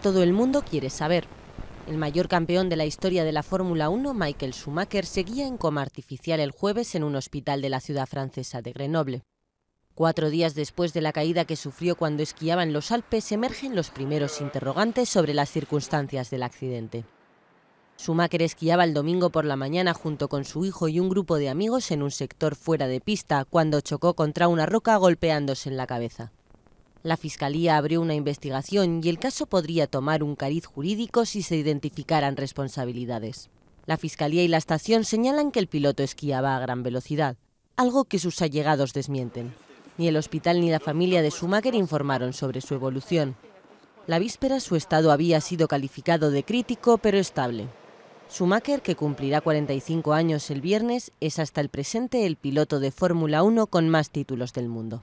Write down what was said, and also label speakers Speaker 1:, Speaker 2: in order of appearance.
Speaker 1: todo el mundo quiere saber. El mayor campeón de la historia de la Fórmula 1, Michael Schumacher, seguía en coma artificial el jueves en un hospital de la ciudad francesa de Grenoble. Cuatro días después de la caída que sufrió cuando esquiaba en los Alpes, emergen los primeros interrogantes sobre las circunstancias del accidente. Schumacher esquiaba el domingo por la mañana junto con su hijo y un grupo de amigos en un sector fuera de pista cuando chocó contra una roca golpeándose en la cabeza. La Fiscalía abrió una investigación y el caso podría tomar un cariz jurídico si se identificaran responsabilidades. La Fiscalía y la estación señalan que el piloto esquiaba a gran velocidad, algo que sus allegados desmienten. Ni el hospital ni la familia de Schumacher informaron sobre su evolución. La víspera su estado había sido calificado de crítico pero estable. Schumacher, que cumplirá 45 años el viernes, es hasta el presente el piloto de Fórmula 1 con más títulos del mundo.